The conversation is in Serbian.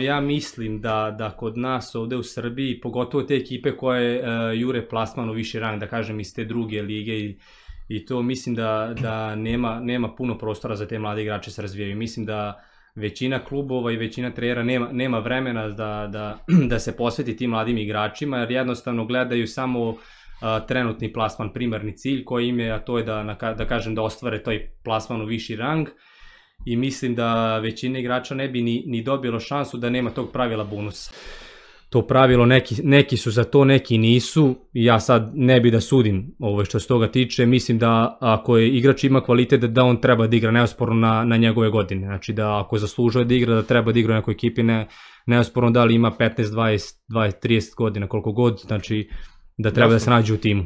ja mislim da, da kod nas ovde u Srbiji, pogotovo te ekipe koje uh, jure u viši rang, da kažem iz te druge lige i, i to mislim da, da nema, nema puno prostora za te mlade igrače se razvijaju. Mislim da većina klubova i većina trenera nema, nema vremena da, da, da se posveti tim mladim igračima, jer jednostavno gledaju samo uh, trenutni plasman, primarni cilj koji im je, a to je da, da kažem, da ostvare taj plasman u viši rang, uh, i mislim da većina igrača ne bi ni, ni dobilo šansu da nema tog pravila bonusa. To pravilo neki, neki su za to, neki nisu. Ja sad ne bi da sudim ovo što se toga tiče. Mislim da ako je igrač ima kvalitet da on treba da igra neosporno na, na njegove godine. Znači da ako zaslužuje da igra da treba da igra u nekoj ekipi ne, neosporno da li ima 15, 20, 20, 30 godina koliko god. Znači da treba Jasno. da se nađe u timu.